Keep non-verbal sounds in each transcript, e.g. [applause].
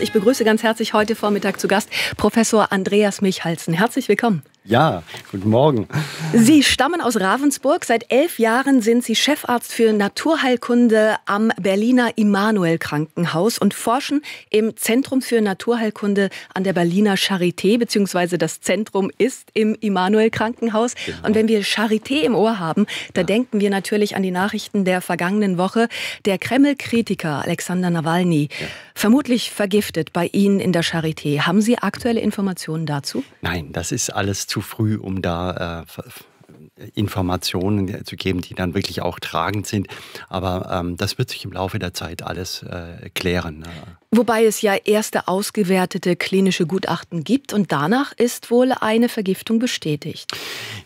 Ich begrüße ganz herzlich heute Vormittag zu Gast Professor Andreas Michhalzen. Herzlich willkommen. Ja, guten Morgen. Sie stammen aus Ravensburg. Seit elf Jahren sind Sie Chefarzt für Naturheilkunde am Berliner Immanuel Krankenhaus und forschen im Zentrum für Naturheilkunde an der Berliner Charité, beziehungsweise das Zentrum ist im Immanuel Krankenhaus. Genau. Und wenn wir Charité im Ohr haben, da ja. denken wir natürlich an die Nachrichten der vergangenen Woche. Der Kreml-Kritiker Alexander Nawalny, ja. vermutlich vergiftet bei Ihnen in der Charité. Haben Sie aktuelle Informationen dazu? Nein, das ist alles zu zu früh, um da äh, Informationen äh, zu geben, die dann wirklich auch tragend sind. Aber ähm, das wird sich im Laufe der Zeit alles äh, klären. Ne? Wobei es ja erste ausgewertete klinische Gutachten gibt und danach ist wohl eine Vergiftung bestätigt.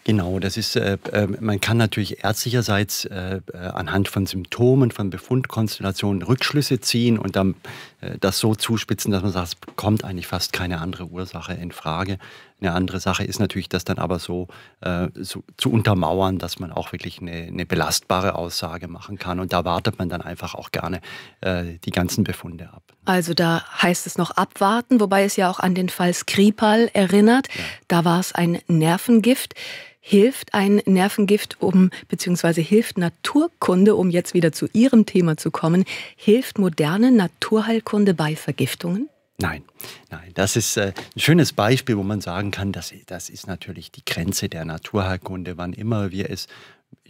Genau, das ist, äh, äh man kann natürlich ärztlicherseits äh, äh, anhand von Symptomen, von Befundkonstellationen Rückschlüsse ziehen und dann äh, das so zuspitzen, dass man sagt, es kommt eigentlich fast keine andere Ursache in Frage. Eine andere Sache ist natürlich, das dann aber so, äh, so zu untermauern, dass man auch wirklich eine, eine, belastbare Aussage machen kann. Und da wartet man dann einfach auch gerne die ganzen Befunde ab. Also da heißt es noch abwarten, wobei es ja auch an den Fall Skripal erinnert. Ja. Da war es ein Nervengift. Hilft ein Nervengift um, beziehungsweise hilft Naturkunde, um jetzt wieder zu Ihrem Thema zu kommen, hilft moderne Naturheilkunde bei Vergiftungen? Nein, nein, das ist äh, ein schönes Beispiel, wo man sagen kann, das, das ist natürlich die Grenze der Naturheilkunde, wann immer wir es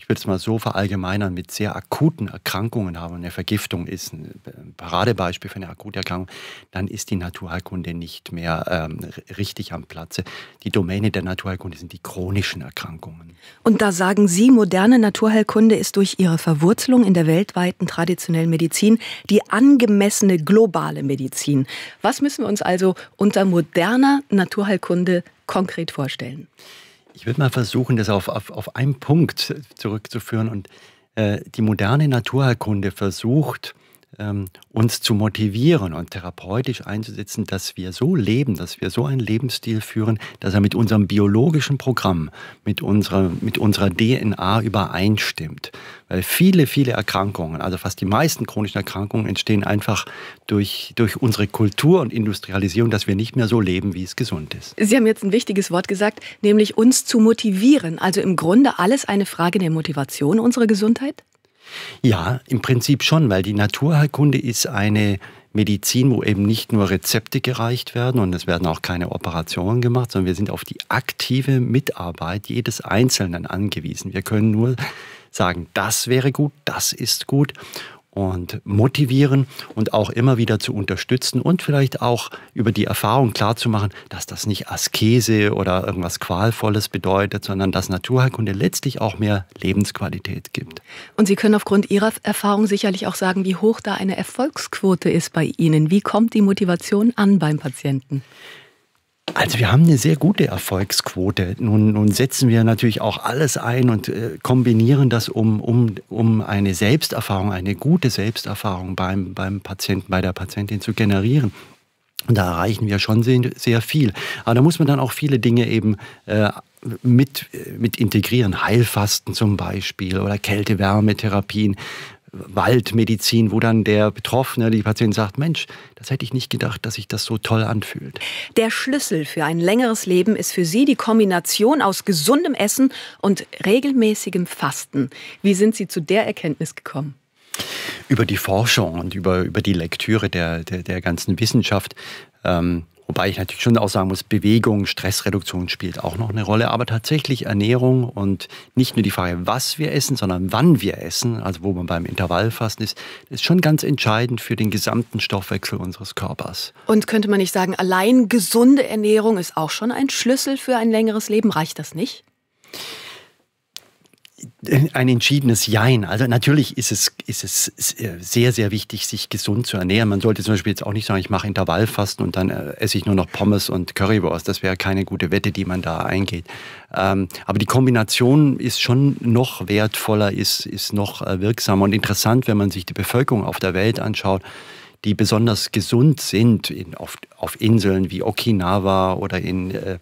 ich würde es mal so verallgemeinern, mit sehr akuten Erkrankungen haben, eine Vergiftung ist ein äh, Paradebeispiel für eine akute Erkrankung, dann ist die Naturheilkunde nicht mehr ähm, richtig am Platze. Die Domäne der Naturheilkunde sind die chronischen Erkrankungen. Und da sagen Sie, moderne Naturheilkunde ist durch ihre Verwurzelung in der weltweiten traditionellen Medizin die angemessene globale Medizin. Was müssen wir uns also unter moderner Naturheilkunde konkret vorstellen? Ich würde mal versuchen, das auf, auf, auf einen Punkt zurückzuführen. Und äh, die moderne Naturheilkunde versucht, ähm, uns zu motivieren und therapeutisch einzusetzen, dass wir so leben, dass wir so einen Lebensstil führen, dass er mit unserem biologischen Programm, mit unserer, mit unserer DNA übereinstimmt. Weil viele, viele Erkrankungen, also fast die meisten chronischen Erkrankungen entstehen einfach durch, durch unsere Kultur und Industrialisierung, dass wir nicht mehr so leben, wie es gesund ist. Sie haben jetzt ein wichtiges Wort gesagt, nämlich uns zu motivieren. Also im Grunde alles eine Frage der Motivation unserer Gesundheit? Ja, im Prinzip schon, weil die Naturheilkunde ist eine Medizin, wo eben nicht nur Rezepte gereicht werden und es werden auch keine Operationen gemacht, sondern wir sind auf die aktive Mitarbeit jedes Einzelnen angewiesen. Wir können nur sagen, das wäre gut, das ist gut und motivieren und auch immer wieder zu unterstützen und vielleicht auch über die Erfahrung klarzumachen, dass das nicht Askese oder irgendwas Qualvolles bedeutet, sondern dass Naturheilkunde letztlich auch mehr Lebensqualität gibt. Und Sie können aufgrund Ihrer Erfahrung sicherlich auch sagen, wie hoch da eine Erfolgsquote ist bei Ihnen. Wie kommt die Motivation an beim Patienten? Also wir haben eine sehr gute Erfolgsquote. Nun, nun setzen wir natürlich auch alles ein und äh, kombinieren das, um, um, um eine Selbsterfahrung, eine gute Selbsterfahrung beim, beim Patienten, bei der Patientin zu generieren. Und da erreichen wir schon sehr, sehr viel. Aber da muss man dann auch viele Dinge eben äh, mit, äh, mit integrieren. Heilfasten zum Beispiel oder Kälte-Wärme-Therapien. Waldmedizin, wo dann der Betroffene, die Patientin sagt, Mensch, das hätte ich nicht gedacht, dass sich das so toll anfühlt. Der Schlüssel für ein längeres Leben ist für Sie die Kombination aus gesundem Essen und regelmäßigem Fasten. Wie sind Sie zu der Erkenntnis gekommen? Über die Forschung und über, über die Lektüre der, der, der ganzen Wissenschaft. Ähm, Wobei ich natürlich schon auch sagen muss, Bewegung, Stressreduktion spielt auch noch eine Rolle, aber tatsächlich Ernährung und nicht nur die Frage, was wir essen, sondern wann wir essen, also wo man beim Intervallfasten ist, ist schon ganz entscheidend für den gesamten Stoffwechsel unseres Körpers. Und könnte man nicht sagen, allein gesunde Ernährung ist auch schon ein Schlüssel für ein längeres Leben? Reicht das nicht? ein entschiedenes Jein. Also natürlich ist es, ist es sehr, sehr wichtig, sich gesund zu ernähren. Man sollte zum Beispiel jetzt auch nicht sagen, ich mache Intervallfasten und dann äh, esse ich nur noch Pommes und Currywurst. Das wäre keine gute Wette, die man da eingeht. Ähm, aber die Kombination ist schon noch wertvoller, ist, ist noch äh, wirksamer und interessant, wenn man sich die Bevölkerung auf der Welt anschaut die besonders gesund sind auf, auf Inseln wie Okinawa oder in, äh,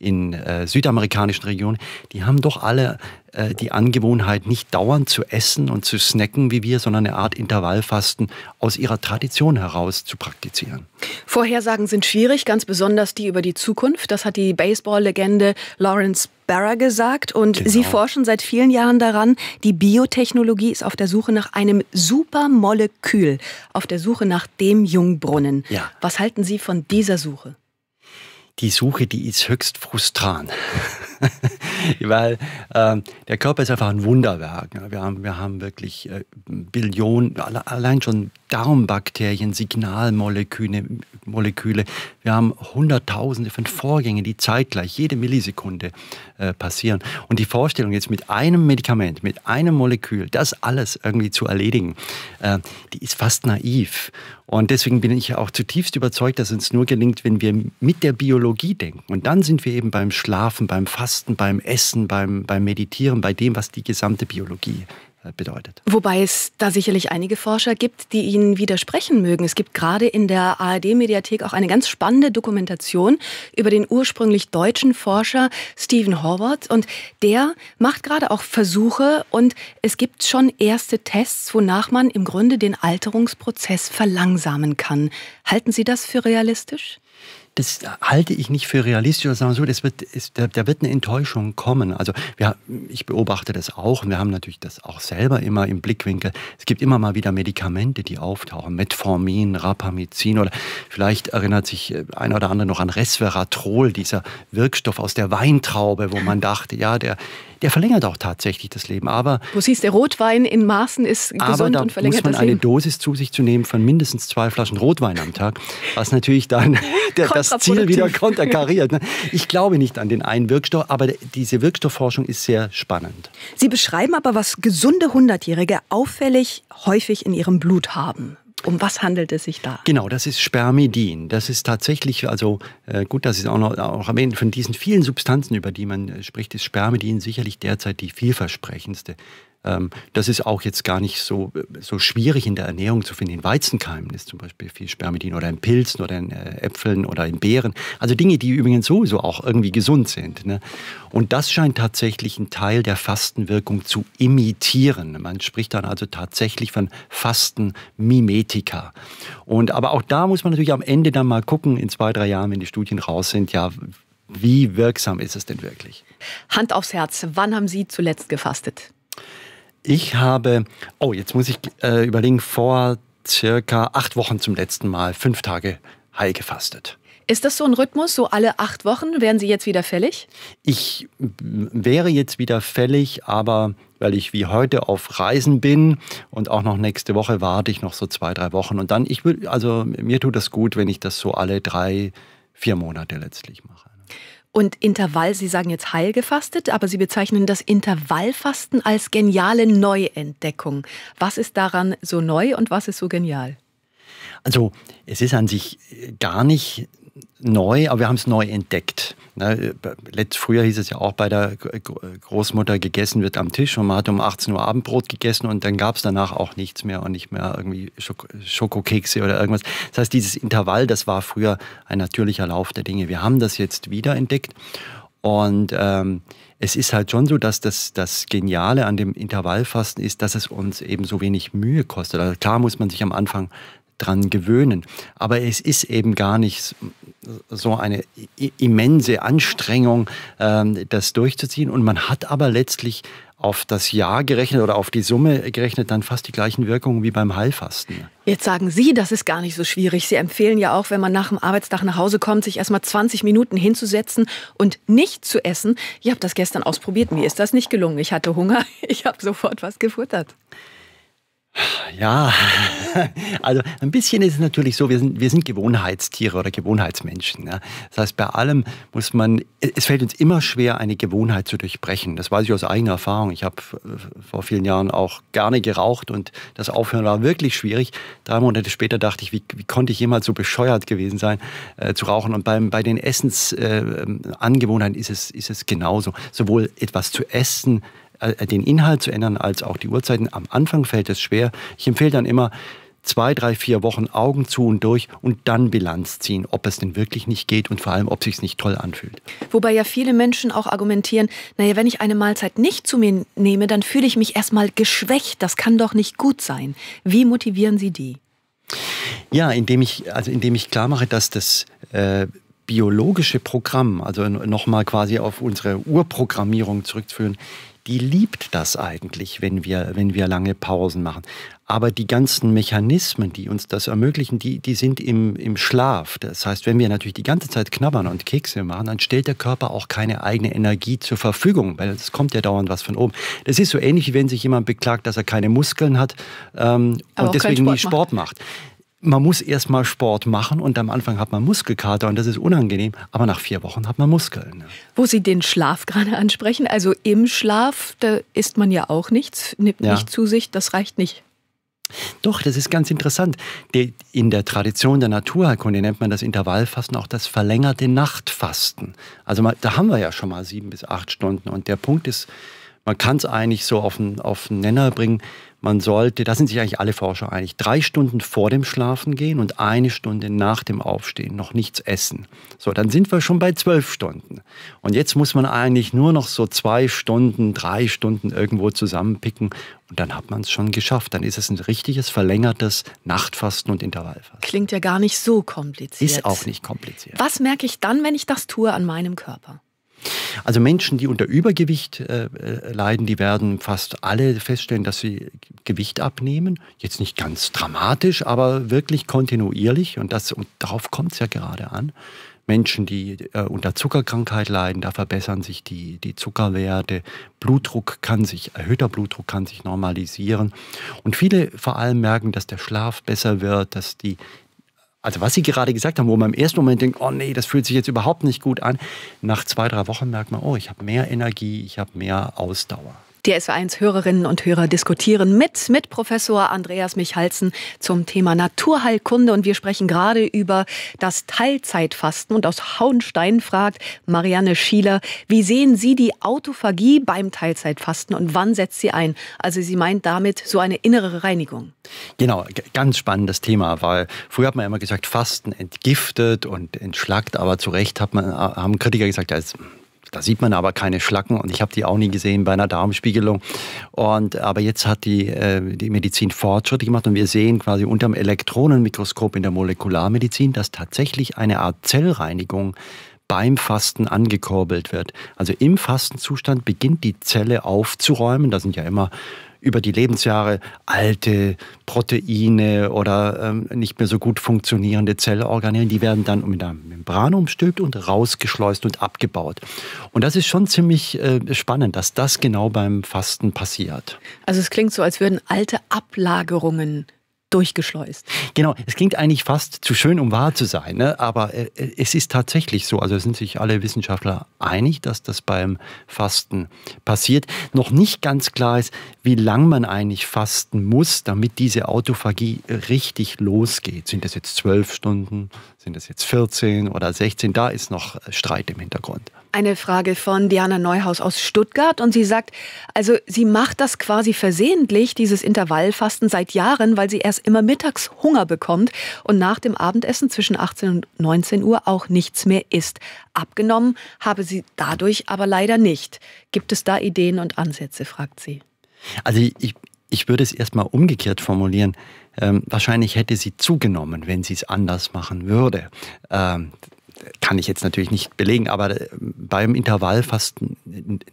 in äh, südamerikanischen Regionen, die haben doch alle äh, die Angewohnheit, nicht dauernd zu essen und zu snacken wie wir, sondern eine Art Intervallfasten aus ihrer Tradition heraus zu praktizieren. Vorhersagen sind schwierig, ganz besonders die über die Zukunft. Das hat die Baseball-Legende Lawrence Barra gesagt. Und genau. Sie forschen seit vielen Jahren daran, die Biotechnologie ist auf der Suche nach einem Supermolekül, auf der Suche nach dem Jungbrunnen. Ja. Was halten Sie von dieser Suche? die Suche, die ist höchst frustrant. [laughs] Weil äh, der Körper ist einfach ein Wunderwerk. Wir haben, wir haben wirklich äh, Billionen, allein schon Darmbakterien, Signalmoleküle, Moleküle. Wir haben Hunderttausende von Vorgängen, die zeitgleich jede Millisekunde äh, passieren. Und die Vorstellung jetzt mit einem Medikament, mit einem Molekül, das alles irgendwie zu erledigen, äh, die ist fast naiv. Und deswegen bin ich auch zutiefst überzeugt, dass uns nur gelingt, wenn wir mit der Biologie denken. Und dann sind wir eben beim Schlafen, beim Fasten. Fasten, beim Essen, beim, beim Meditieren, bei dem, was die gesamte Biologie äh, bedeutet. Wobei es da sicherlich einige Forscher gibt, die Ihnen widersprechen mögen. Es gibt gerade in der ARD-Mediathek auch eine ganz spannende Dokumentation über den ursprünglich deutschen Forscher Stephen Horvath. Und der macht gerade auch Versuche und es gibt schon erste Tests, wonach man im Grunde den Alterungsprozess verlangsamen kann. Halten Sie das für realistisch? das halte ich nicht für realistisch. Sagen wir so, das wird, es, da, da, wird eine Enttäuschung kommen. Also wir, ich beobachte das auch und wir haben natürlich das auch selber immer im Blickwinkel. Es gibt immer mal wieder Medikamente, die auftauchen. Metformin, Rapamycin oder vielleicht erinnert sich äh, einer oder andere noch an Resveratrol, dieser Wirkstoff aus der Weintraube, wo man dachte, ja, der der verlängert auch tatsächlich das Leben. Aber du siehst, der Rotwein in Maßen ist gesund aber da und verlängert muss man eine Dosis zu sich zu nehmen von mindestens zwei Flaschen Rotwein am Tag, was natürlich dann [laughs] der, das Ziel wieder konterkariert. Ne? Ich glaube nicht an den einen Wirkstoff, aber diese Wirkstoffforschung ist sehr spannend. Sie beschreiben aber, was gesunde Hundertjährige auffällig häufig in ihrem Blut haben. Um was handelt es sich da? Genau, das ist Spermidin. Das ist tatsächlich, also äh, gut, dass ich es auch noch auch erwähnt, von diesen vielen Substanzen, über die man äh, spricht, ist Spermidin sicherlich derzeit die vielversprechendste. Ähm, das ist auch jetzt gar nicht so, so schwierig in der Ernährung zu finden. In Weizenkeimen ist zum Beispiel viel Spermidin oder in Pilzen oder in äh, Äpfeln oder in Beeren. Also Dinge, die übrigens sowieso auch irgendwie gesund sind. Ne? Und das scheint tatsächlich einen Teil der Fastenwirkung zu imitieren. Man spricht dann also tatsächlich von Fastenmimetika. Und aber auch da muss man natürlich am Ende dann mal gucken, in zwei, drei Jahren, wenn die Studien raus sind, ja, wie wirksam ist es denn wirklich? Hand aufs Herz, wann haben Sie zuletzt gefastet? Ich habe, oh, jetzt muss ich äh, überlegen, vor circa acht Wochen zum letzten Mal fünf Tage Hai gefastet. Ist das so ein Rhythmus? So alle acht Wochen wären Sie jetzt wieder fällig? Ich wäre jetzt wieder fällig, aber weil ich wie heute auf Reisen bin und auch noch nächste Woche warte ich noch so zwei, drei Wochen. Und dann, ich will, also mir tut das gut, wenn ich das so alle drei, vier Monate letztlich mache. Und Intervall, Sie sagen jetzt heilgefastet, aber Sie bezeichnen das Intervallfasten als geniale Neuentdeckung. Was ist daran so neu und was ist so genial? Also es ist an sich äh, gar nicht neu, aber wir haben es neu entdeckt. Ne, früher hieß es ja auch bei der Großmutter, gegessen wird am Tisch und man hat um 18 Uhr Abendbrot gegessen und dann gab es danach auch nichts mehr und nicht mehr irgendwie Schokokekse oder irgendwas. Das heißt, dieses Intervall, das war früher ein natürlicher Lauf der Dinge. Wir haben das jetzt wieder entdeckt und ähm, es ist halt schon so, dass das, das Geniale an dem Intervallfasten ist, dass es uns eben so wenig Mühe kostet. Also klar muss man sich am Anfang dran gewöhnen. Aber es ist eben gar nicht so eine immense Anstrengung, ähm, das durchzuziehen. Und man hat aber letztlich auf das Jahr gerechnet oder auf die Summe gerechnet dann fast die gleichen Wirkungen wie beim Heilfasten. Jetzt sagen Sie, das ist gar nicht so schwierig. Sie empfehlen ja auch, wenn man nach dem Arbeitstag nach Hause kommt, sich erstmal 20 Minuten hinzusetzen und nicht zu essen. Ich habe das gestern ausprobiert. Mir ist das nicht gelungen. Ich hatte Hunger. [laughs] Ich habe sofort was gefuttert. Ja, [laughs] also ein bisschen ist es natürlich so, wir sind, wir sind Gewohnheitstiere oder Gewohnheitsmenschen. Ja. Das heißt, bei allem muss man, es fällt uns immer schwer, eine Gewohnheit zu durchbrechen. Das weiß ich aus eigener Erfahrung. Ich habe äh, vor vielen Jahren auch gerne geraucht und das Aufhören war wirklich schwierig. Drei Monate später dachte ich, wie, wie konnte ich jemals so bescheuert gewesen sein, äh, zu rauchen. Und beim, bei den Essensangewohnheiten äh, ähm, ist, es, ist es genauso. Sowohl etwas zu essen, äh, den Inhalt zu ändern als auch die Uhrzeiten. Am Anfang fällt es schwer. Ich empfehle dann immer, zwei, drei, vier Wochen Augen zu und durch und dann Bilanz ziehen, ob es denn wirklich nicht geht und vor allem, ob es sich nicht toll anfühlt. Wobei ja viele Menschen auch argumentieren, naja, wenn ich eine Mahlzeit nicht zu mir nehme, dann fühle ich mich erstmal geschwächt. Das kann doch nicht gut sein. Wie motivieren Sie die? Ja, indem ich, also indem ich klar mache, dass das äh, biologische Programm, also nochmal quasi auf unsere Urprogrammierung zurückzuführen, die liebt das eigentlich, wenn wir, wenn wir lange Pausen machen. Aber die ganzen Mechanismen, die uns das ermöglichen, die, die sind im, im Schlaf. Das heißt, wenn wir natürlich die ganze Zeit knabbern und Kekse machen, dann stellt der Körper auch keine eigene Energie zur Verfügung, weil es kommt ja dauernd was von oben. Das ist so ähnlich, wie wenn sich jemand beklagt, dass er keine Muskeln hat ähm, und deswegen Sport nie Sport macht. macht man muss erstmal Sport machen und am Anfang hat man Muskelkater und das ist unangenehm, aber nach vier Wochen hat man Muskeln. Ne? Wo Sie den Schlaf gerade ansprechen, also im Schlaf, da isst man ja auch nichts, nimmt ja. nicht zu sich, das reicht nicht. Doch, das ist ganz interessant. In der Tradition der Naturheilkunde nennt man das Intervallfasten auch das verlängerte Nachtfasten. Also da haben wir ja schon mal sieben bis acht Stunden. Und der Punkt ist, man kann es eigentlich so auf den, auf den Nenner bringen man sollte, da sind sich eigentlich alle Forscher einig, drei Stunden vor dem Schlafen gehen und eine Stunde nach dem Aufstehen noch nichts essen. So, dann sind wir schon bei zwölf Stunden. Und jetzt muss man eigentlich nur noch so zwei Stunden, drei Stunden irgendwo zusammenpicken und dann hat man es schon geschafft. Dann ist es ein richtiges verlängertes Nachtfasten und Intervallfasten. Klingt ja gar nicht so kompliziert. Ist auch nicht kompliziert. Was merke ich dann, wenn ich das tue an meinem Körper? Also Menschen, die unter Übergewicht äh, äh, leiden, die werden fast alle feststellen, dass sie Gewicht abnehmen. Jetzt nicht ganz dramatisch, aber wirklich kontinuierlich. Und, das, und darauf kommt es ja gerade an. Menschen, die äh, unter Zuckerkrankheit leiden, da verbessern sich die, die Zuckerwerte. Blutdruck kann sich, erhöhter Blutdruck kann sich normalisieren. Und viele vor allem merken, dass der Schlaf besser wird, dass die also was Sie gerade gesagt haben, wo man im ersten Moment denkt, oh nee, das fühlt sich jetzt überhaupt nicht gut an, nach zwei, drei Wochen merkt man, oh, ich habe mehr Energie, ich habe mehr Ausdauer. Die SW1-Hörerinnen und Hörer diskutieren mit, mit Professor Andreas Michalzen zum Thema Naturheilkunde. Und wir sprechen gerade über das Teilzeitfasten. Und aus Hauenstein fragt Marianne Schieler, wie sehen Sie die Autophagie beim Teilzeitfasten und wann setzt sie ein? Also sie meint damit so eine innere Reinigung. Genau, ganz spannendes Thema, weil früher hat man immer gesagt, Fasten entgiftet und entschlackt, aber zu Recht hat man, äh, haben Kritiker gesagt, als da sieht man aber keine Schlacken und ich habe die auch nie gesehen bei einer Darmspiegelung. Und, aber jetzt hat die, äh, die Medizin Fortschritte gemacht und wir sehen quasi unterm Elektronenmikroskop in der Molekularmedizin, dass tatsächlich eine Art Zellreinigung beim Fasten angekurbelt wird. Also im Fastenzustand beginnt die Zelle aufzuräumen. Da sind ja immer über die Lebensjahre alte Proteine oder ähm, nicht mehr so gut funktionierende Zellorganellen, die werden dann mit einer Membran umstülpt und rausgeschleust und abgebaut. Und das ist schon ziemlich äh, spannend, dass das genau beim Fasten passiert. Also es klingt so, als würden alte Ablagerungen durchgeschleust. Genau, es klingt eigentlich fast zu schön, um wahr zu sein, ne? aber äh, es ist tatsächlich so. Also sind sich alle Wissenschaftler einig, dass das beim Fasten passiert. Noch nicht ganz klar ist, wie lange man eigentlich fasten muss, damit diese Autophagie äh, richtig losgeht. Sind das jetzt zwölf Stunden, sind das jetzt 14 oder 16? Da ist noch äh, Streit im Hintergrund. Eine Frage von Diana Neuhaus aus Stuttgart und sie sagt, also sie macht das quasi versehentlich, dieses Intervallfasten seit Jahren, weil sie erst immer mittags Hunger bekommt und nach dem Abendessen zwischen 18 und 19 Uhr auch nichts mehr isst. Abgenommen habe sie dadurch aber leider nicht. Gibt es da Ideen und Ansätze, fragt sie. Also ich, ich würde es erstmal umgekehrt formulieren. Ähm, wahrscheinlich hätte sie zugenommen, wenn sie es anders machen würde. Ähm, kann ich jetzt natürlich nicht belegen, aber äh, beim Intervallfasten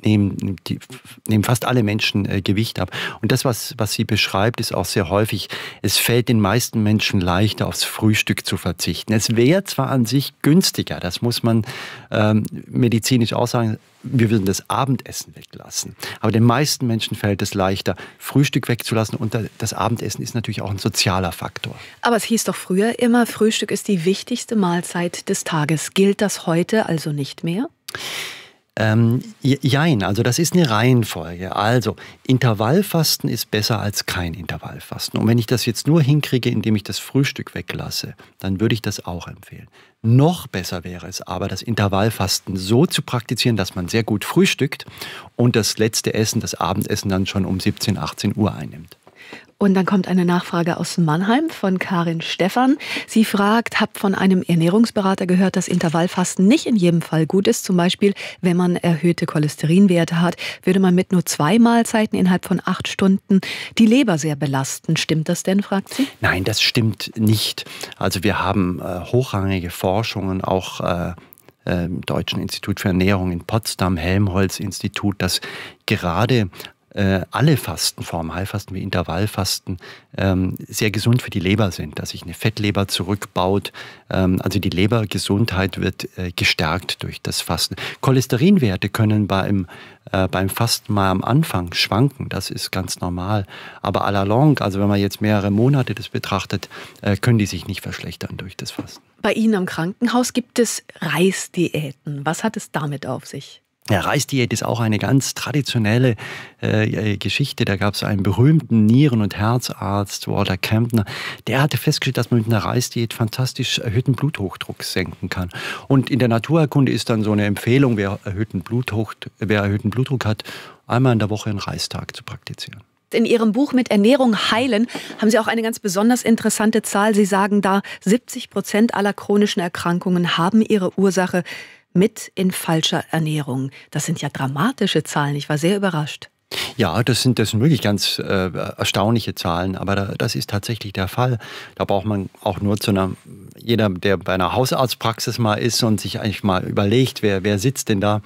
nehmen, die, nehmen fast alle Menschen äh, Gewicht ab. Und das, was, was sie beschreibt, ist auch sehr häufig, es fällt den meisten Menschen leichter, aufs Frühstück zu verzichten. Es wäre zwar an sich günstiger, das muss man ähm, medizinisch auch sagen, wir würden das Abendessen weglassen. Aber den meisten Menschen fällt es leichter, Frühstück wegzulassen. Und das Abendessen ist natürlich auch ein sozialer Faktor. Aber es hieß doch früher immer, Frühstück ist die wichtigste Mahlzeit des Tages. Gilt das heute also nicht mehr? Ähm, jein, also das ist eine Reihenfolge. Also Intervallfasten ist besser als kein Intervallfasten. Und wenn ich das jetzt nur hinkriege, indem ich das Frühstück weglasse, dann würde ich das auch empfehlen. Noch besser wäre es aber, das Intervallfasten so zu praktizieren, dass man sehr gut frühstückt und das letzte Essen, das Abendessen dann schon um 17, 18 Uhr einnimmt. Und dann kommt eine Nachfrage aus Mannheim von Karin Stephan. Sie fragt, hab von einem Ernährungsberater gehört, dass Intervallfasten nicht in jedem Fall gut ist. Zum Beispiel, wenn man erhöhte Cholesterinwerte hat, würde man mit nur zwei Mahlzeiten innerhalb von acht Stunden die Leber sehr belasten. Stimmt das denn, fragt sie? Nein, das stimmt nicht. Also wir haben äh, hochrangige Forschungen auch äh, äh im Deutschen Institut für Ernährung in Potsdam, Helmholtz Institut, das gerade äh, alle Fastenformen, Heilfasten wie Intervallfasten, ähm, sehr gesund für die Leber sind, dass sich eine Fettleber zurückbaut. Ähm, also die Lebergesundheit wird äh, gestärkt durch das Fasten. Cholesterinwerte können beim, äh, beim Fasten mal am Anfang schwanken, das ist ganz normal. Aber à la longue, also wenn man jetzt mehrere Monate das betrachtet, äh, können die sich nicht verschlechtern durch das Fasten. Bei Ihnen am Krankenhaus gibt es Reisdiäten. Was hat es damit auf sich? Ja, Reisdiät ist auch eine ganz traditionelle äh, äh Geschichte. Da gab es einen berühmten Nieren- und Herzarzt, Walter Kempner. Der hatte festgestellt, dass man mit einer Reisdiät fantastisch erhöhten Bluthochdruck senken kann. Und in der Naturerkunde ist dann so eine Empfehlung, wer erhöhten, Bluthoch, wer erhöhten Blutdruck hat, einmal in der Woche einen Reistag zu praktizieren. In Ihrem Buch mit Ernährung heilen haben Sie auch eine ganz besonders interessante Zahl. Sie sagen da, 70 Prozent aller chronischen Erkrankungen haben ihre Ursache mit in falscher Ernährung. Das sind ja dramatische Zahlen. Ich war sehr überrascht. Ja, das sind, das sind wirklich ganz äh, erstaunliche Zahlen, aber da, das ist tatsächlich der Fall. Da braucht man auch nur zu einer, jeder, der bei einer Hausarztpraxis mal ist und sich eigentlich mal überlegt, wer, wer sitzt denn da,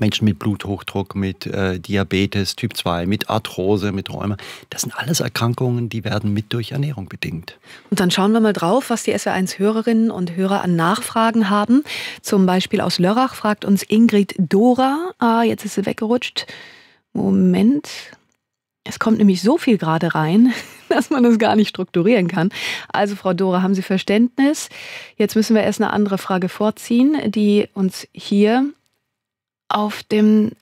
Menschen mit Bluthochdruck, mit äh, Diabetes Typ 2, mit Arthrose, mit Rheuma. Das sind alles Erkrankungen, die werden mit durch Ernährung bedingt. Und dann schauen wir mal drauf, was die SW1-Hörerinnen und Hörer an Nachfragen haben. Zum Beispiel aus Lörrach fragt uns Ingrid Dora. Ah, jetzt ist sie weggerutscht. Moment. Es kommt nämlich so viel gerade rein, [laughs] dass man das gar nicht strukturieren kann. Also, Frau Dora, haben Sie Verständnis? Jetzt müssen wir erst eine andere Frage vorziehen, die uns hier auf dem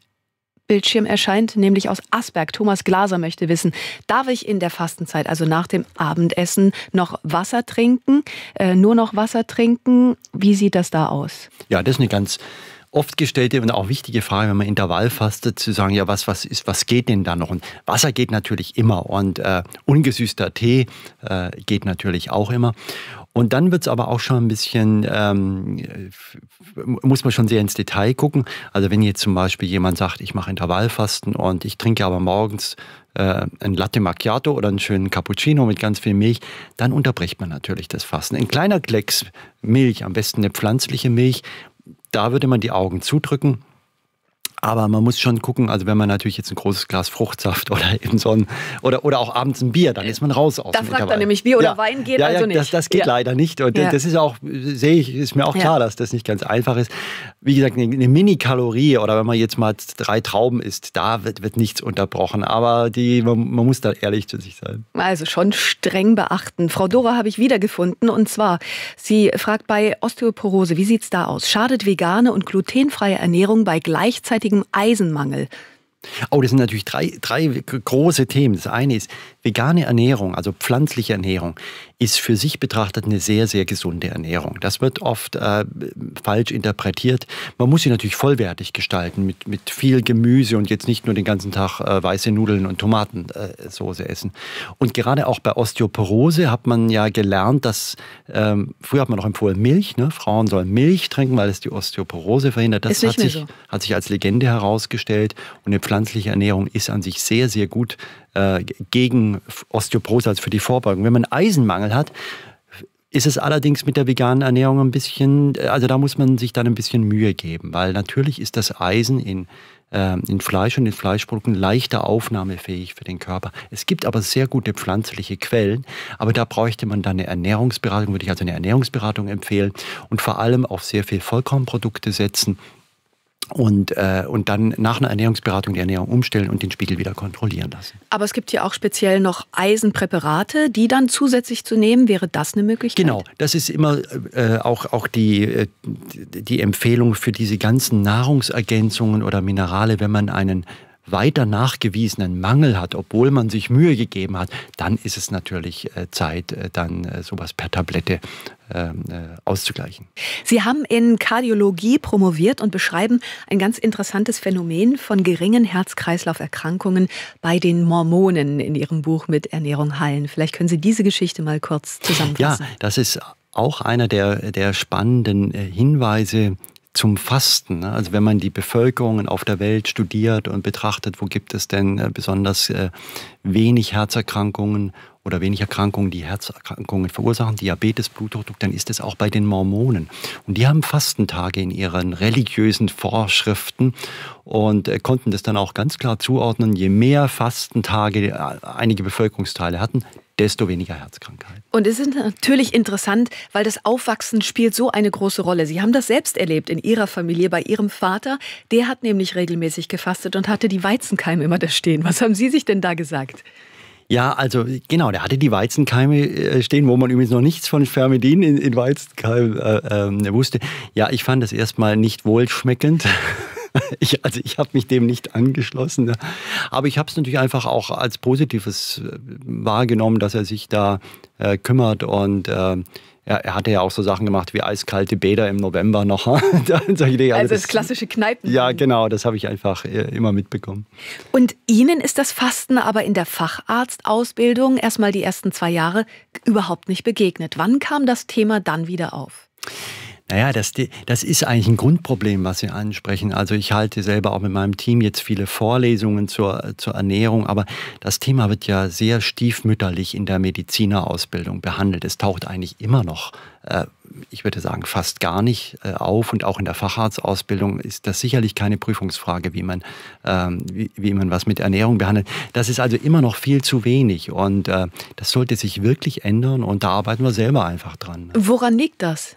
Bildschirm erscheint, nämlich aus Asberg. Thomas Glaser möchte wissen, darf ich in der Fastenzeit, also nach dem Abendessen, noch Wasser trinken? Äh, nur noch Wasser trinken? Wie sieht das da aus? Ja, das ist eine ganz oft gestellte und auch wichtige Frage, wenn man Intervall fastet, zu sagen, ja, was, was, ist, was geht denn da noch? Und Wasser geht natürlich immer und äh, ungesüßter Tee äh, geht natürlich auch immer. Und dann wird es aber auch schon ein bisschen, ähm, äh, muss man schon sehr ins Detail gucken. Also wenn jetzt zum Beispiel jemand sagt, ich mache Intervallfasten und ich trinke aber morgens äh, ein Latte Macchiato oder einen schönen Cappuccino mit ganz viel Milch, dann unterbricht man natürlich das Fasten. Ein kleiner Klecks Milch, am besten eine pflanzliche Milch, da würde man die Augen zudrücken aber man muss schon gucken, also wenn man natürlich jetzt ein großes Glas Fruchtsaft [laughs] oder eben so ein, oder, oder auch abends ein Bier, dann ist man raus aus Da fragt Intervall. man nämlich Bier oder ja. Wein geht ja, ja, also nicht. Das, das geht leider nicht. Und das ist auch, sehe ich, ist mir auch klar, dass das nicht ganz einfach ist. Wie gesagt, eine Mini-Kalorie oder wenn man jetzt mal drei Trauben isst, da wird, wird nichts unterbrochen. Aber die, man, man muss da ehrlich zu sich sein. Also schon streng beachten. Frau Dora habe ich wiedergefunden und zwar, sie fragt bei Osteoporose, wie sieht es da aus? Schadet vegane und glutenfreie Ernährung bei gleichzeitig ständigem Eisenmangel. Oh, das sind natürlich drei, drei große Themen. Das eine ist Vegane Ernährung, also pflanzliche Ernährung, ist für sich betrachtet eine sehr, sehr gesunde Ernährung. Das wird oft äh, falsch interpretiert. Man muss sie natürlich vollwertig gestalten mit, mit viel Gemüse und jetzt nicht nur den ganzen Tag äh, weiße Nudeln und Tomatensoße äh, essen. Und gerade auch bei Osteoporose hat man ja gelernt, dass ähm, früher hat man auch empfohlen Milch, ne? Frauen sollen Milch trinken, weil es die Osteoporose verhindert. Das hat sich, so. hat sich als Legende herausgestellt und eine pflanzliche Ernährung ist an sich sehr, sehr gut äh, gegen Osteoporose, also für die Vorbeugung. Wenn man Eisenmangel hat, ist es allerdings mit der veganen Ernährung ein bisschen, äh, also da muss man sich dann ein bisschen Mühe geben, weil natürlich ist das Eisen in, äh, in Fleisch und in Fleischprodukten leichter aufnahmefähig für den Körper. Es gibt aber sehr gute pflanzliche Quellen, aber da bräuchte man dann eine Ernährungsberatung, würde ich also eine Ernährungsberatung empfehlen und vor allem auf sehr viel Vollkornprodukte setzen und, äh, und dann nach einer Ernährungsberatung die Ernährung umstellen und den Spiegel wieder kontrollieren lassen. Aber es gibt ja auch speziell noch Eisenpräparate, die dann zusätzlich zu nehmen. Wäre das eine Möglichkeit? Genau, das ist immer äh, auch, auch die, äh, die Empfehlung für diese ganzen Nahrungsergänzungen oder Minerale, wenn man einen weiter nachgewiesenen Mangel hat, obwohl man sich Mühe gegeben hat, dann ist es natürlich äh, Zeit, äh, dann äh, sowas per Tablette ähm, auszugleichen. Sie haben in Kardiologie promoviert und beschreiben ein ganz interessantes Phänomen von geringen Herz-Kreislauf-Erkrankungen bei den Mormonen in Ihrem Buch mit Ernährung heilen. Vielleicht können Sie diese Geschichte mal kurz zusammenfassen. Ja, das ist auch einer der, der spannenden Hinweise zum Fasten. Ne? Also wenn man die Bevölkerungen auf der Welt studiert und betrachtet, wo gibt es denn äh, besonders äh, wenig Herzerkrankungen oder wenig Erkrankungen, die Herzerkrankungen verursachen, Diabetes, Bluthochdruck, dann ist es auch bei den Mormonen. Und die haben Fastentage in ihren religiösen Vorschriften und äh, konnten das dann auch ganz klar zuordnen. Je mehr Fastentage äh, einige Bevölkerungsteile hatten, desto weniger Herzkrankheit. Und es ist natürlich interessant, weil das Aufwachsen spielt so eine große Rolle. Sie haben das selbst erlebt in Ihrer Familie, bei Ihrem Vater. Der hat nämlich regelmäßig gefastet und hatte die Weizenkeime immer da stehen. Was haben Sie sich denn da gesagt? Ja, also genau, der hatte die Weizenkeime äh, stehen, wo man übrigens noch nichts von Spermidin in, in Weizenkeimen äh, äh, wusste. Ja, ich fand das erstmal nicht wohlschmeckend. [laughs] Ich, also ich habe mich dem nicht angeschlossen. Ne? Aber ich habe es natürlich einfach auch als Positives äh, wahrgenommen, dass er sich da äh, kümmert und äh, ja, er hatte ja auch so Sachen gemacht wie eiskalte Bäder im November noch. [laughs] Also, also das, das klassische Kneipen. Ja, genau, das habe ich einfach äh, immer mitbekommen. Und Ihnen ist das Fasten aber in der Facharztausbildung erstmal die ersten zwei Jahre überhaupt nicht begegnet. Wann kam das Thema dann wieder auf? Naja, das, das ist eigentlich ein Grundproblem, was Sie ansprechen. Also ich halte selber auch mit meinem Team jetzt viele Vorlesungen zur, zur Ernährung, aber das Thema wird ja sehr stiefmütterlich in der Medizinerausbildung behandelt. Es taucht eigentlich immer noch, äh, ich würde sagen, fast gar nicht äh, auf. Und auch in der Facharztausbildung ist das sicherlich keine Prüfungsfrage, wie man, äh, wie, wie, man was mit Ernährung behandelt. Das ist also immer noch viel zu wenig und äh, das sollte sich wirklich ändern und da arbeiten wir selber einfach dran. Ne? Woran liegt das?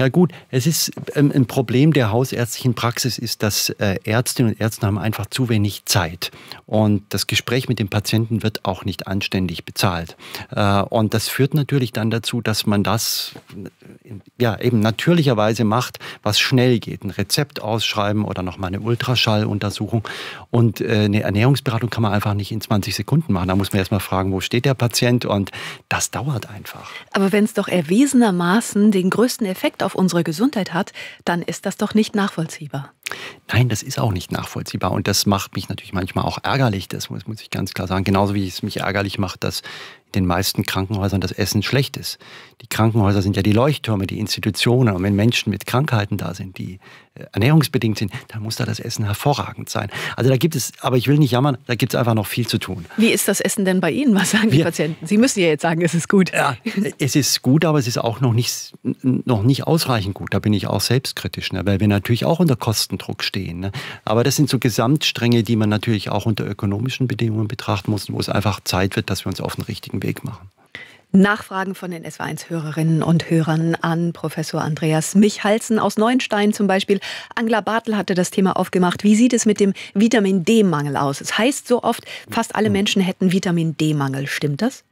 Ja gut, es ist ähm, ein Problem der hausärztlichen Praxis ist, dass äh, Ärztinnen und Ärzte haben einfach zu wenig Zeit und das Gespräch mit dem Patienten wird auch nicht anständig bezahlt. Äh, und das führt natürlich dann dazu, dass man das äh, ja eben natürlicherweise macht, was schnell geht, ein Rezept ausschreiben oder nochmal eine Ultraschalluntersuchung und eine Ernährungsberatung kann man einfach nicht in 20 Sekunden machen. Da muss man erstmal fragen, wo steht der Patient und das dauert einfach. Aber wenn es doch erwiesenermaßen den größten Effekt auf auf unsere Gesundheit hat, dann ist das doch nicht nachvollziehbar. Nein, das ist auch nicht nachvollziehbar und das macht mich natürlich manchmal auch ärgerlich, das muss, muss ich ganz klar sagen. Genauso wie es mich ärgerlich macht, dass in den meisten Krankenhäusern das Essen schlecht ist. Die Krankenhäuser sind ja die Leuchttürme, die Institutionen und wenn Menschen mit Krankheiten da sind, die äh, ernährungsbedingt sind, dann muss da das Essen hervorragend sein. Also da gibt es, aber ich will nicht jammern, da gibt es einfach noch viel zu tun. Wie ist das Essen denn bei Ihnen? Was sagen Wir, die Patienten? Sie müssen ja jetzt sagen, es ist gut. Ja, es ist gut, aber es ist auch noch nicht, noch nicht ausreichend gut. Da bin ich auch selbstkritisch, ne? weil wir natürlich auch unter Kosten Druck stehen. Ne? Aber das sind so Gesamtstränge, die man natürlich auch unter ökonomischen Bedingungen betrachten muss, wo es einfach Zeit wird, dass wir uns auf den richtigen Weg machen. Nachfragen von den SW1-Hörerinnen und Hörern an Professor Andreas Michalsen aus Neuenstein zum Beispiel. Angela Bartel hatte das Thema aufgemacht. Wie sieht es mit dem Vitamin D-Mangel aus? Es heißt so oft, fast alle hm. Menschen hätten Vitamin D-Mangel. Stimmt das?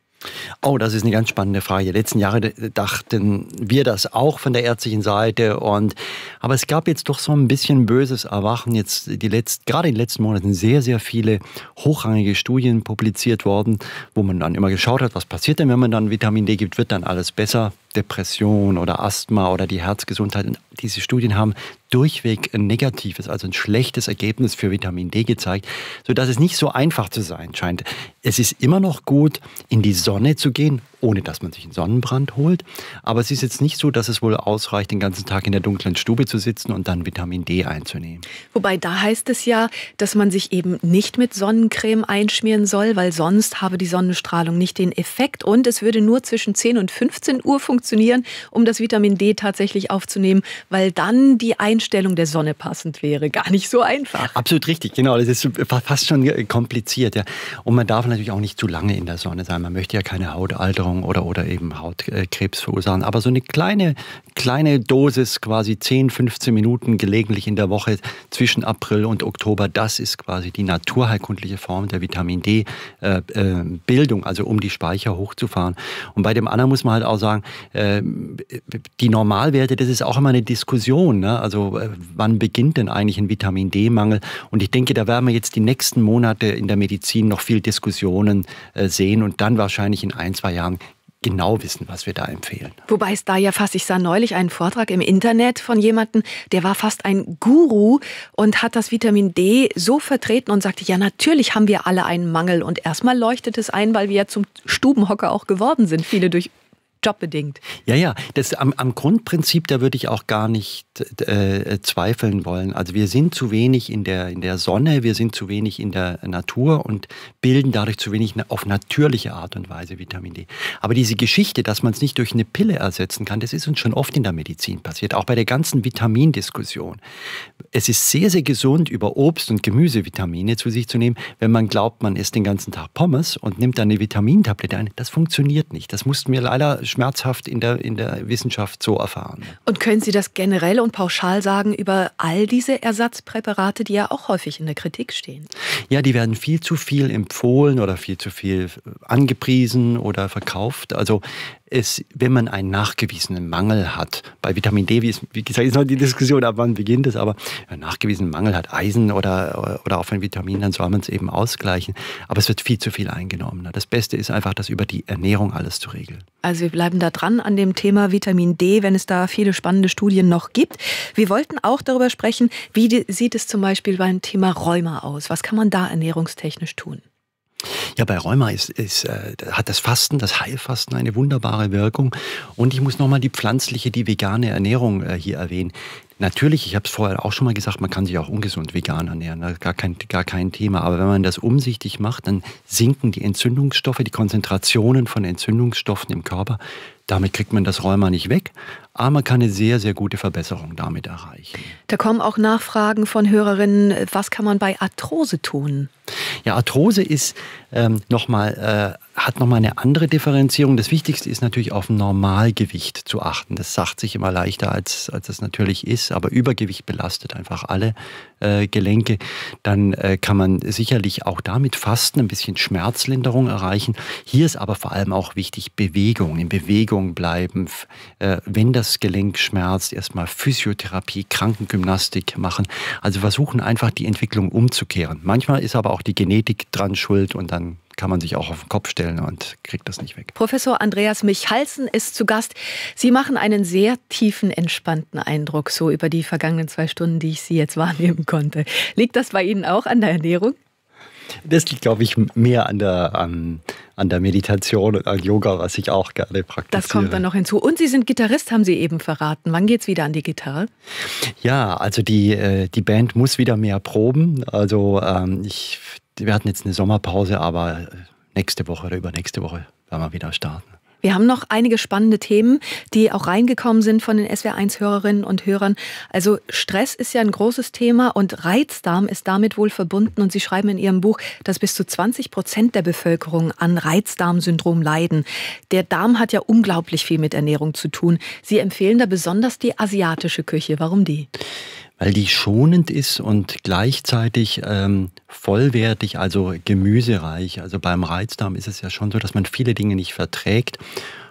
Oh, das ist eine ganz spannende Frage. letzten Jahre äh, dachten wir das auch von der ärztlichen Seite. Und, aber es gab jetzt doch so ein bisschen böses Erwachen. Jetzt die letzt, gerade in den letzten Monaten sehr, sehr viele hochrangige Studien publiziert worden, wo man dann immer geschaut hat, was passiert denn, wenn man dann Vitamin D gibt, wird dann alles besser? Depression oder Asthma oder die Herzgesundheit. Diese Studien haben durchweg ein negatives, also ein schlechtes Ergebnis für Vitamin D gezeigt, sodass es nicht so einfach zu sein scheint. Es ist immer noch gut, in die Sonne zu gehen ohne dass man sich einen Sonnenbrand holt. Aber es ist jetzt nicht so, dass es wohl ausreicht, den ganzen Tag in der dunklen Stube zu sitzen und dann Vitamin D einzunehmen. Wobei da heißt es ja, dass man sich eben nicht mit Sonnencreme einschmieren soll, weil sonst habe die Sonnenstrahlung nicht den Effekt und es würde nur zwischen 10 und 15 Uhr funktionieren, um das Vitamin D tatsächlich aufzunehmen, weil dann die Einstellung der Sonne passend wäre. Gar nicht so einfach. Absolut richtig, genau. Das ist fast schon äh, kompliziert. Ja. Und man darf natürlich auch nicht zu lange in der Sonne sein. Man möchte ja keine Hautalterung Erkrankungen oder, oder eben Hautkrebs verursachen. Aber so eine kleine, kleine Dosis, quasi 10, 15 Minuten gelegentlich in der Woche zwischen April und Oktober, das ist quasi die naturheilkundliche Form der Vitamin D-Bildung, äh, äh, also um die Speicher hochzufahren. Und bei dem anderen muss man halt auch sagen, äh, die Normalwerte, das ist auch immer eine Diskussion. Ne? Also wann beginnt denn eigentlich ein Vitamin D-Mangel? Und ich denke, da werden wir jetzt die nächsten Monate in der Medizin noch viel Diskussionen sehen und dann wahrscheinlich in ein, zwei Jahren genau wissen, was wir da empfehlen. Wobei es da ja fast, ich sah neulich einen Vortrag im Internet von jemandem, der war fast ein Guru und hat das Vitamin D so vertreten und sagte, ja natürlich haben wir alle einen Mangel und erstmal leuchtet es ein, weil wir ja zum Stubenhocker auch geworden sind, viele durch jobbedingt. Ja, ja, das, am, am Grundprinzip, da würde ich auch gar nicht äh, äh, zweifeln wollen. Also wir sind zu wenig in der, in der Sonne, wir sind zu wenig in der Natur und bilden dadurch zu wenig auf natürliche Art und Weise Vitamin D. Aber diese Geschichte, dass man es nicht durch eine Pille ersetzen kann, das ist uns schon oft in der Medizin passiert, auch bei der ganzen Vitamindiskussion. Es ist sehr, sehr gesund, über Obst und Gemüse Vitamine zu sich zu nehmen, wenn man glaubt, man isst den ganzen Tag Pommes und nimmt dann eine Vitamintablette ein. Das funktioniert nicht. Das mussten wir leider schon schmerzhaft in der, in der Wissenschaft so erfahren. Und können Sie das generell und pauschal sagen über all diese Ersatzpräparate, die ja auch häufig in der Kritik stehen? Ja, die werden viel zu viel empfohlen oder viel zu viel angepriesen oder verkauft. Also es, wenn man einen nachgewiesenen Mangel hat, bei Vitamin D, wie, ist, wie gesagt, ist noch die Diskussion, ab wann beginnt es, aber wenn einen nachgewiesenen Mangel hat Eisen oder, oder auch von Vitaminen, dann soll man es eben ausgleichen. Aber es wird viel zu viel eingenommen. Das Beste ist einfach, das über die Ernährung alles zu regeln. Also wir bleiben da dran an dem Thema Vitamin D, wenn es da viele spannende Studien noch gibt. Wir wollten auch darüber sprechen, wie sieht es zum Beispiel beim Thema Rheuma aus? Was kann man da ernährungstechnisch tun? Ja, bei Rheuma ist, ist, äh, hat das Fasten, das Heilfasten eine wunderbare Wirkung. Und ich muss nochmal die pflanzliche, die vegane Ernährung äh, hier erwähnen. Natürlich, ich habe es vorher auch schon mal gesagt, man kann sich auch ungesund vegan ernähren, ne? gar kein, gar kein Thema. Aber wenn man das umsichtig macht, dann sinken die Entzündungsstoffe, die Konzentrationen von Entzündungsstoffen im Körper damit kriegt man das Rheuma nicht weg, aber man kann eine sehr, sehr gute Verbesserung damit erreichen. Da kommen auch Nachfragen von Hörerinnen, was kann man bei Arthrose tun? Ja, Arthrose ist ähm, nochmal äh, hat nochmal eine andere Differenzierung. Das Wichtigste ist natürlich auf Normalgewicht zu achten. Das sagt sich immer leichter, als, als es natürlich ist, aber Übergewicht belastet einfach alle äh, Gelenke. Dann äh, kann man sicherlich auch damit Fasten ein bisschen Schmerzlinderung erreichen. Hier ist aber vor allem auch wichtig Bewegung, in Bewegung bleiben. Äh, wenn das Gelenk schmerzt, erstmal Physiotherapie, Krankengymnastik machen. Also versuchen einfach die Entwicklung umzukehren. Manchmal ist aber auch die Genetik dran schuld und dann kann man sich auch auf den Kopf stellen und kriegt das nicht weg. Professor Andreas Michalsen ist zu Gast. Sie machen einen sehr tiefen, entspannten Eindruck, so über die vergangenen zwei Stunden, die ich Sie jetzt wahrnehmen konnte. Liegt das bei Ihnen auch an der Ernährung? Das liegt, glaube ich, mehr an der, an, an der Meditation und an Yoga, was ich auch gerne praktiziere. Das kommt dann noch hinzu. Und Sie sind Gitarrist, haben Sie eben verraten. Wann geht es wieder an die Gitarre? Ja, also die, äh, die Band muss wieder mehr proben. Also ähm, ich wir hatten jetzt eine Sommerpause, aber äh, nächste Woche oder übernächste Woche werden wir wieder starten. Wir haben noch einige spannende Themen, die auch reingekommen sind von den SWR1-Hörerinnen und Hörern. Also Stress ist ja ein großes Thema und Reizdarm ist damit wohl verbunden. Und Sie schreiben in Ihrem Buch, dass bis zu 20 Prozent der Bevölkerung an Reizdarmsyndrom leiden. Der Darm hat ja unglaublich viel mit Ernährung zu tun. Sie empfehlen da besonders die asiatische Küche. Warum die? weil die schonend ist und gleichzeitig ähm, vollwertig, also gemüsereich. Also beim Reizdarm ist es ja schon so, dass man viele Dinge nicht verträgt.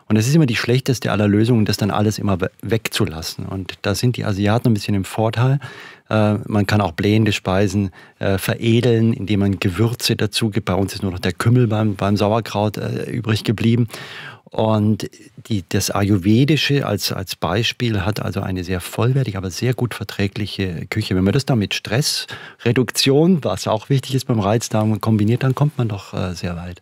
Und es ist immer die schlechteste aller Lösungen, das dann alles immer wegzulassen. Und da sind die Asiaten ein bisschen im Vorteil, äh, man kann auch blähende Speisen äh, veredeln, indem man Gewürze dazu gibt. Bei uns ist nur noch der Kümmel beim, beim Sauerkraut äh, übrig geblieben. Und die, das Ayurvedische als, als Beispiel hat also eine sehr vollwertige, aber sehr gut verträgliche Küche. Wenn man das dann mit Stressreduktion, was auch wichtig ist beim Reizdarm, kombiniert, dann kommt man doch sehr weit.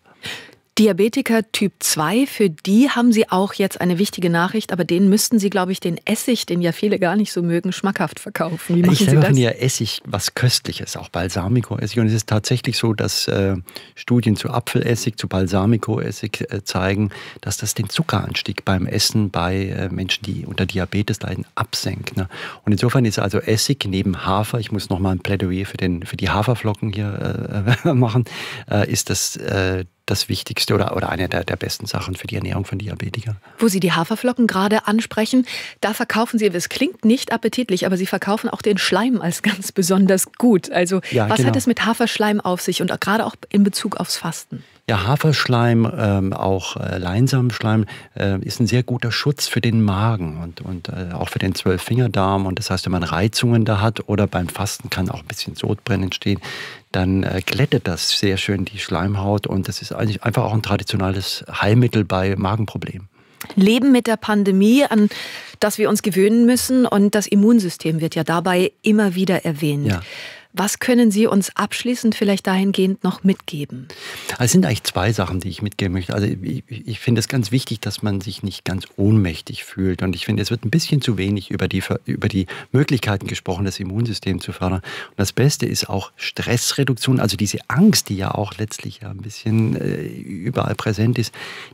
Diabetiker Typ 2, für die haben Sie auch jetzt eine wichtige Nachricht, aber denen müssten Sie, glaube ich, den Essig, den ja viele gar nicht so mögen, schmackhaft verkaufen. Wie machen ich selber finde ja Essig was Köstliches, auch Balsamico-Essig. Und es ist tatsächlich so, dass äh, Studien zu Apfelessig, zu Balsamico-Essig äh, zeigen, dass das den Zuckeranstieg beim Essen bei äh, Menschen, die unter Diabetes leiden, absenkt. Ne? Und insofern ist also Essig neben Hafer, ich muss nochmal ein Plädoyer für, den, für die Haferflocken hier äh, [laughs] machen, äh, ist das äh, das Wichtigste oder, oder eine der, der besten Sachen für die Ernährung von Diabetikern. Wo Sie die Haferflocken gerade ansprechen, da verkaufen Sie, es klingt nicht appetitlich, aber Sie verkaufen auch den Schleim als ganz besonders gut. Also ja, was genau. hat es mit Haferschleim auf sich und gerade auch in Bezug aufs Fasten? Ja, Haferschleim, ähm, auch äh, Leinsamenschleim äh, ist ein sehr guter Schutz für den Magen und, und äh, auch für den Zwölffingerdarm. Und das heißt, wenn man Reizungen da hat oder beim Fasten kann auch ein bisschen Sodbrennen entstehen, dann äh, glättet das sehr schön die Schleimhaut. Und das ist eigentlich einfach auch ein traditionelles Heilmittel bei Magenproblemen. Leben mit der Pandemie, an das wir uns gewöhnen müssen. Und das Immunsystem wird ja dabei immer wieder erwähnt. Ja. Was können Sie uns abschließend vielleicht dahingehend noch mitgeben? Also es sind eigentlich zwei Sachen, die ich mitgeben möchte. Also ich, ich finde es ganz wichtig, dass man sich nicht ganz ohnmächtig fühlt. Und ich finde, es wird ein bisschen zu wenig über die, über die Möglichkeiten gesprochen, das Immunsystem zu fördern. Und das Beste ist auch Stressreduktion, also diese Angst, die ja auch letztlich ja ein bisschen äh, überall präsent ist,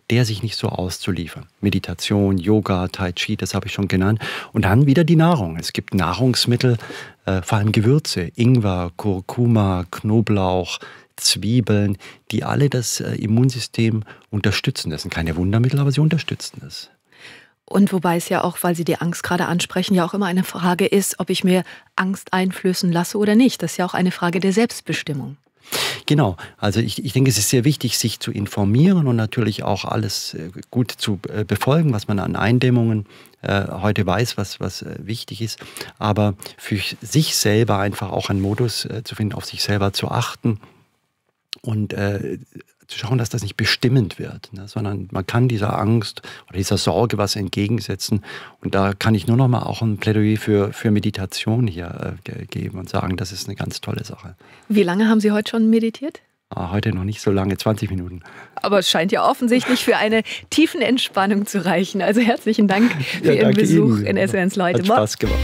der sich nicht so auszuliefern. Meditation, Yoga, Tai Chi, das habe ich schon genannt. Und dann wieder die Nahrung. Es gibt Nahrungsmittel, äh, vor allem Gewürze, Ingwer, Kurkuma, Knoblauch, Zwiebeln, die alle das äh, Immunsystem unterstützen. Das sind keine Wundermittel, aber sie unterstützen es. Und wobei es ja auch, weil Sie die Angst gerade ansprechen, ja auch immer eine Frage ist, ob ich mir Angst einflößen lasse oder nicht. Das ist ja auch eine Frage der Selbstbestimmung. Genau, also ich, ich denke, es ist sehr wichtig, sich zu informieren und natürlich auch alles äh, gut zu äh, befolgen, was man an Eindämmungen äh, heute weiß, was, was äh, wichtig ist. Aber für sich selber einfach auch einen Modus äh, zu finden, auf sich selber zu achten und äh, zu schauen, dass das nicht bestimmend wird, ne? sondern man kann dieser Angst oder dieser Sorge was entgegensetzen. Und da kann ich nur noch mal auch ein Plädoyer für, für Meditation hier geben und sagen, das ist eine ganz tolle Sache. Wie lange haben Sie heute schon meditiert? Ah, heute noch nicht so lange, 20 Minuten. Aber es scheint ja offensichtlich für eine tiefen Entspannung zu reichen. Also herzlichen Dank für ja, Ihren Besuch Ihnen. in SWNs Leute. Hat Spaß gemacht.